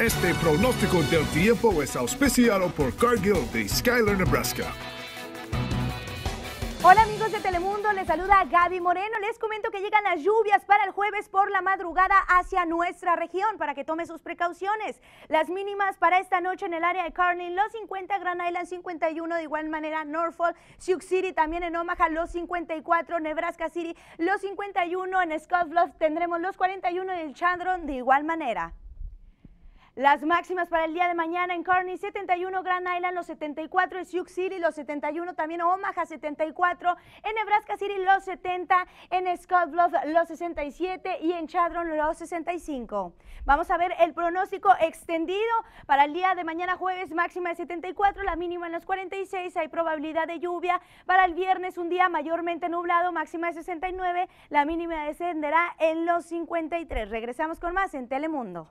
Este pronóstico del tiempo es auspiciado por Cargill de Skyler, Nebraska. Hola amigos de Telemundo, les saluda Gaby Moreno. Les comento que llegan las lluvias para el jueves por la madrugada hacia nuestra región para que tome sus precauciones. Las mínimas para esta noche en el área de Carney, los 50, Grand Island 51, de igual manera Norfolk, Sioux City, también en Omaha, los 54, Nebraska City, los 51, en Scott Bluff tendremos los 41 en el Chandron de igual manera. Las máximas para el día de mañana en Kearney 71, Grand Island los 74, en Sioux City los 71, también Omaha 74, en Nebraska City los 70, en Scott Bluff los 67 y en Chadron los 65. Vamos a ver el pronóstico extendido para el día de mañana jueves máxima de 74, la mínima en los 46, hay probabilidad de lluvia. Para el viernes un día mayormente nublado, máxima de 69, la mínima descenderá en los 53. Regresamos con más en Telemundo.